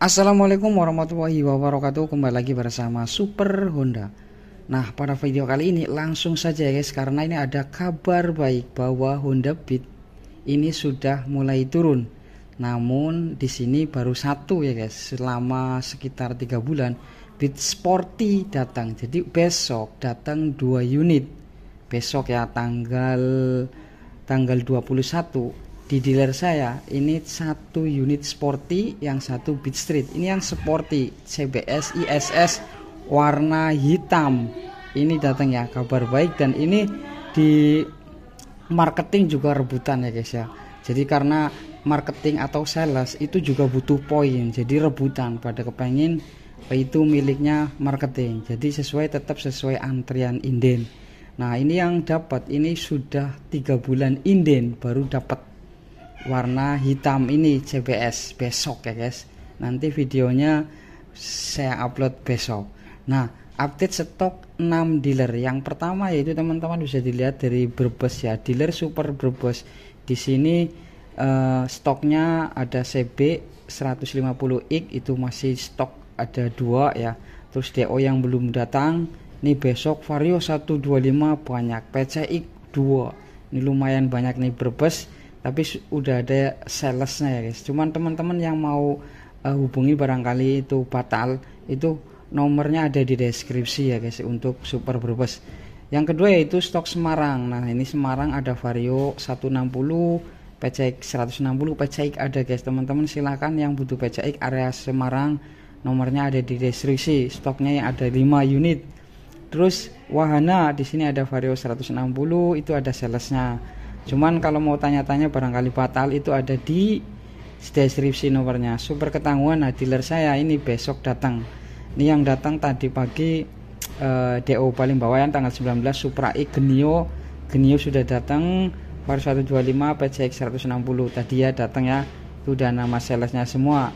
Assalamualaikum warahmatullahi wabarakatuh Kembali lagi bersama Super Honda Nah pada video kali ini langsung saja ya guys Karena ini ada kabar baik bahwa Honda Beat ini sudah mulai turun Namun di sini baru satu ya guys Selama sekitar 3 bulan Beat Sporty datang Jadi besok datang 2 unit Besok ya tanggal tanggal 21 di dealer saya ini satu unit sporty yang satu beat street ini yang sporty CBS ISS warna hitam ini datang ya kabar baik dan ini di marketing juga rebutan ya guys ya jadi karena marketing atau sales itu juga butuh poin jadi rebutan pada kepengen itu miliknya marketing jadi sesuai tetap sesuai antrian inden nah ini yang dapat ini sudah tiga bulan inden baru dapat warna hitam ini CBS besok ya guys nanti videonya saya upload besok nah update stok 6 dealer yang pertama yaitu teman-teman bisa dilihat dari Brebes ya dealer super Brebes di sini eh, stoknya ada CB 150X itu masih stok ada dua ya terus DO yang belum datang ini besok Vario 125 banyak PCX 2 ini lumayan banyak nih Brebes tapi udah ada salesnya ya guys cuman teman-teman yang mau uh, hubungi barangkali itu batal itu nomornya ada di deskripsi ya guys untuk super berbes yang kedua yaitu stok Semarang nah ini Semarang ada vario 160 PCX 160 PCX ada guys teman-teman silahkan yang butuh PCX area Semarang nomornya ada di deskripsi stoknya yang ada 5 unit terus wahana di sini ada vario 160 itu ada salesnya Cuman kalau mau tanya-tanya barangkali batal itu ada di deskripsi nomornya. Super ketahuan nah dealer saya ini besok datang. Ini yang datang tadi pagi eh, DO paling bawah yang tanggal 19 Supra E Genio. Genio sudah datang Vario 125 PCX 160 tadi ya datang ya. Itu udah nama salesnya semua.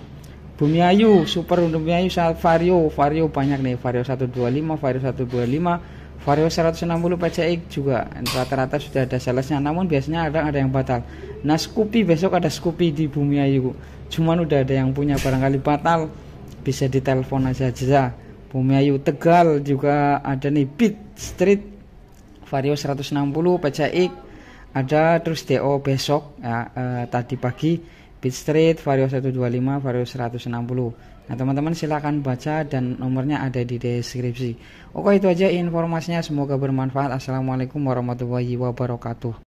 Bumi Ayu, Super Bumi Ayu Vario, Vario banyak nih, Vario 125, Vario 125, Vario 160 PCX juga rata-rata sudah ada salesnya namun biasanya ada ada yang batal nah Scoopy besok ada Scoopy di Bumi Ayu cuman udah ada yang punya barangkali batal bisa ditelepon aja aja Bumi Ayu Tegal juga ada nih Beat Street Vario 160 PCX ada terus DO besok ya, eh, tadi pagi Beat Street, Vario 125, Vario 160. Nah, teman-teman silahkan baca dan nomornya ada di deskripsi. Oke, itu aja informasinya. Semoga bermanfaat. Assalamualaikum warahmatullahi wabarakatuh.